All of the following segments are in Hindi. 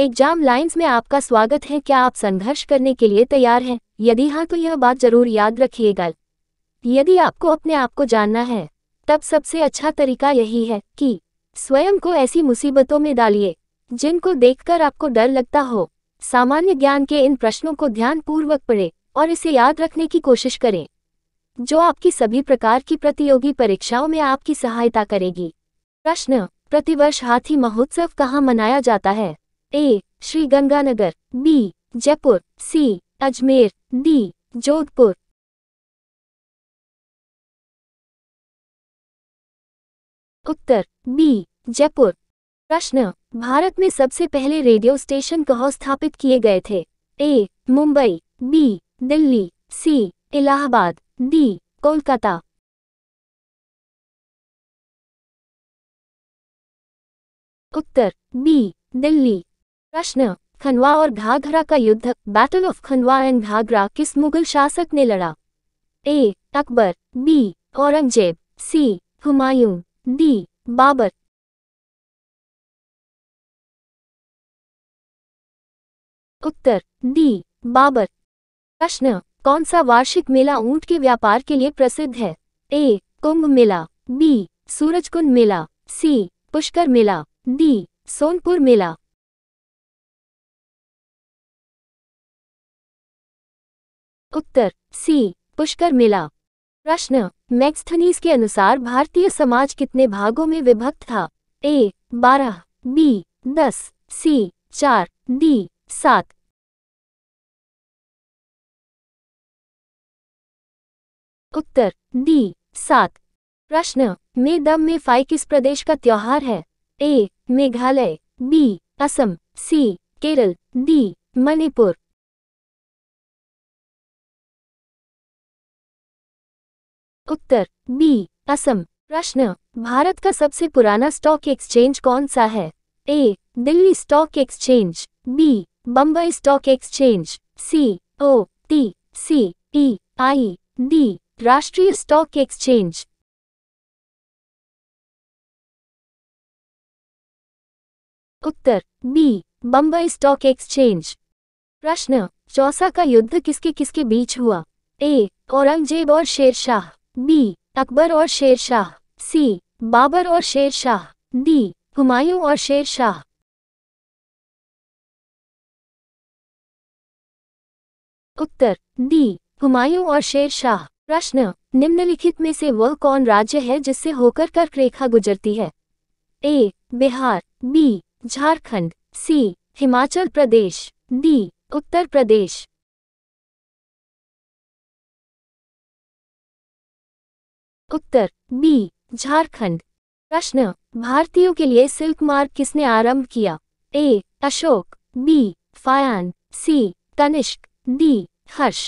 एग्जाम लाइंस में आपका स्वागत है क्या आप संघर्ष करने के लिए तैयार हैं यदि हाँ तो यह बात जरूर याद रखिएगा यदि आपको अपने आप को जानना है तब सबसे अच्छा तरीका यही है कि स्वयं को ऐसी मुसीबतों में डालिए जिनको देखकर आपको डर लगता हो सामान्य ज्ञान के इन प्रश्नों को ध्यानपूर्वक पढ़े और इसे याद रखने की कोशिश करें जो आपकी सभी प्रकार की प्रतियोगी परीक्षाओं में आपकी सहायता करेगी प्रश्न प्रतिवर्ष हाथी महोत्सव कहाँ मनाया जाता है A Shri Ganganagar B Jaipur C Ajmer D Jodhpur उत्तर बी जयपुर प्रश्न भारत में सबसे पहले रेडियो स्टेशन कहाँ स्थापित किए गए थे ए मुंबई बी दिल्ली सी इलाहाबाद डी कोलकाता उत्तर बी दिल्ली प्रश्न खनवा और घाघरा का युद्ध बैटल ऑफ खनवा एंड घाघरा किस मुगल शासक ने लड़ा ए अकबर बी औरंगजेब सी हुमायूं डी बाबर उत्तर डी बाबर प्रश्न कौन सा वार्षिक मेला ऊंट के व्यापार के लिए प्रसिद्ध है A Kumbh Mela B Surajkund Mela C Pushkar Mela D Sonpur Mela उत्तर सी पुष्कर मेला प्रश्न मैक्सथनीस के अनुसार भारतीय समाज कितने भागों में विभक्त था ए बारह बी दस सी चार डी सात उत्तर डी सात प्रश्न दम में फाई किस प्रदेश का त्योहार है A Meghalaya B Assam C Kerala D Manipur उत्तर बी असम प्रश्न भारत का सबसे पुराना स्टॉक एक्सचेंज कौन सा है A Delhi stock exchange B Bombay stock exchange C O T C T I D राष्ट्रीय स्टॉक एक्सचेंज उत्तर बी बम्बई स्टॉक एक्सचेंज प्रश्न चौसा का युद्ध किसके किसके बीच हुआ ए औरंगजेब और शेरशाह बी अकबर और शेर शाह सी बाबर और शेर शाह डी हुमायूं और शेर शाह उत्तर डी हुमायूं और शेर शाह प्रश्न निम्नलिखित में से वह कौन राज्य है जिससे होकर कर्क रेखा गुजरती है A Bihar B Jharkhand C Himachal Pradesh D Uttar Pradesh उत्तर बी झारखंड प्रश्न भारतीयों के लिए सिल्क मार्ग किसने आरंभ किया A Ashok B Faxian C Tanishk D Harsh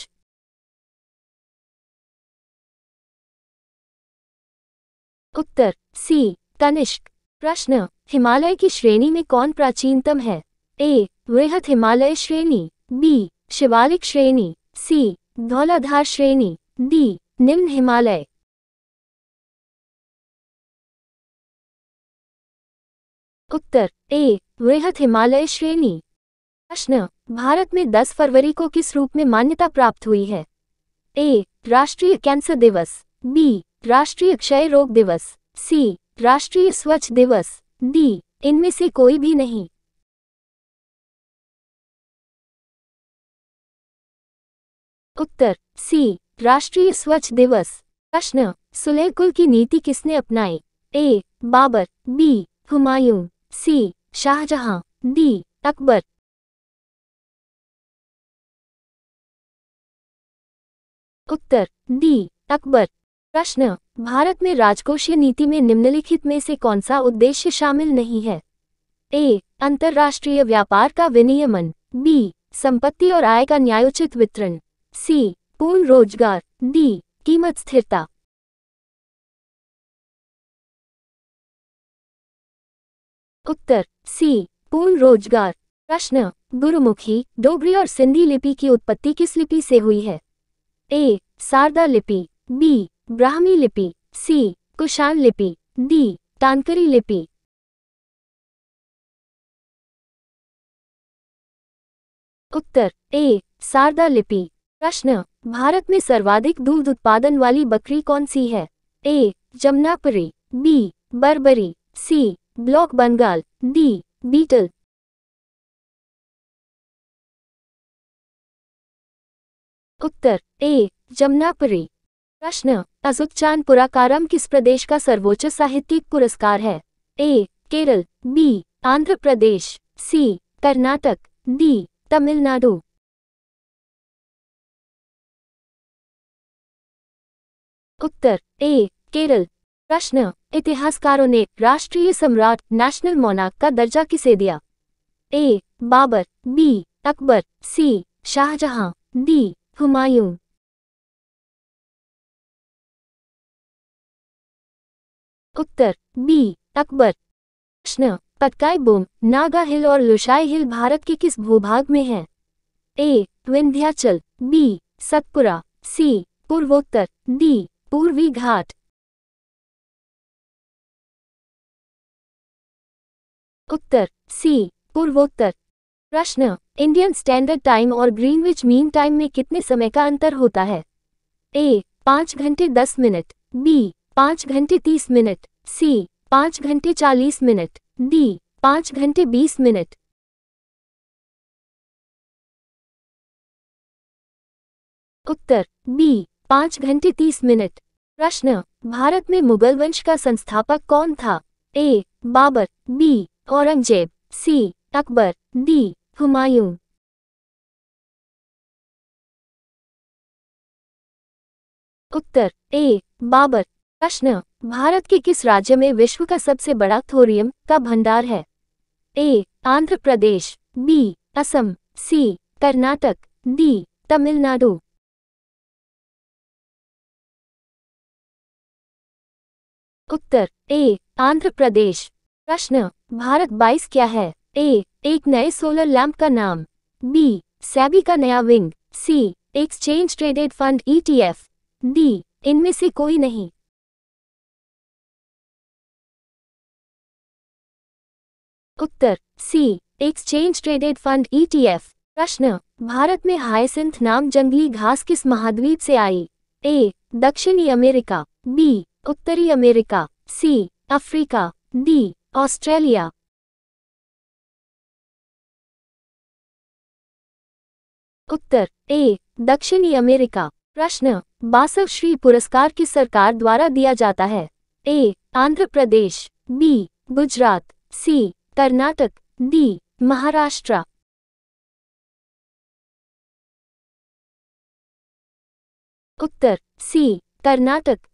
उत्तर सी तनिष्क प्रश्न हिमालय की श्रेणी में कौन प्राचीनतम है ए वृहत हिमालय श्रेणी बी शिवालिक श्रेणी सी धौलाधार श्रेणी डी निम्न हिमालय उत्तर ए वृहत हिमालय श्रेणी प्रश्न भारत में 10 फरवरी को किस रूप में मान्यता प्राप्त हुई है ए राष्ट्रीय कैंसर दिवस बी राष्ट्रीय क्षय रोग दिवस सी राष्ट्रीय स्वच्छ दिवस डी इनमें से कोई भी नहीं उत्तर सी राष्ट्रीय स्वच्छ दिवस प्रश्न सुलेह कुल की नीति किसने अपनाई A Babur B Humayun C Shahjahan D Akbar उत्तर डी अकबर प्रश्न भारत में राजकोषीय नीति में निम्नलिखित में से कौन सा उद्देश्य शामिल नहीं है ए अंतर्राष्ट्रीय व्यापार का विनियमन बी संपत्ति और आय का न्यायोचित वितरण सी पूर्ण रोजगार डी कीमत स्थिरता उत्तर सी पूर्ण रोजगार प्रश्न गुरुमुखी डोगरी और सिंधी लिपि की उत्पत्ति किस लिपि से हुई है ए शारदा लिपि बी ब्राह्मी लिपि सी कुशाल लिपि डी तानकरी लिपि उत्तर ए शारदा लिपि प्रश्न भारत में सर्वाधिक दूध उत्पादन वाली बकरी कौन सी है ए Jamunapari B Barbari C black Bengal D Beetal उत्तर ए जमुनापुरी प्रश्न अजुक चांद पुराकारम किस प्रदेश का सर्वोच्च साहित्यिक पुरस्कार है A Kerala B Andhra Pradesh C Karnataka D Tamil Nadu उत्तर ए केरल प्रश्न इतिहासकारों ने राष्ट्रीय सम्राट नेशनल मोनाक का दर्जा किसे दिया A Babur B Akbar C Shahjahan D Humayun उत्तर बी अकबर प्रश्न पटकाई बोम नागा हिल और लुशाई हिल भारत के किस भूभाग में है A Vindhyachal B Satpura C पूर्वोत्तर डी पूर्वी घाट उत्तर सी पूर्वोत्तर प्रश्न इंडियन स्टैंडर्ड टाइम और ग्रीनविच मीन टाइम में कितने समय का अंतर होता है ए पाँच घंटे दस मिनट बी पाँच घंटे तीस मिनट सी पाँच घंटे चालीस मिनट डी पाँच घंटे बीस मिनट उत्तर बी पाँच घंटे तीस मिनट प्रश्न भारत में मुगल वंश का संस्थापक कौन था A Babur B Aurangzeb C Akbar D Humayun उत्तर ए बाबर प्रश्न भारत के किस राज्य में विश्व का सबसे बड़ा थोरियम का भंडार है A Andhra Pradesh B Assam C Karnataka D Tamil Nadu उत्तर ए आंध्र प्रदेश प्रश्न भारत 22 क्या है ए एक नए सोलर लैंप का नाम बी सैबी का नया wing C exchange traded fund ETF D इनमें से कोई नहीं उत्तर C exchange traded fund ETF प्रश्न भारत में हाइसिंथ नाम जंगली घास किस महाद्वीप से आई ए दक्षिणी अमेरिका बी उत्तरी America C Africa D Australia उत्तर ए दक्षिणी अमेरिका प्रश्न बासव श्री पुरस्कार की सरकार द्वारा दिया जाता है A Andhra Pradesh B Gujarat C Karnataka D Maharashtra उत्तर सी कर्नाटक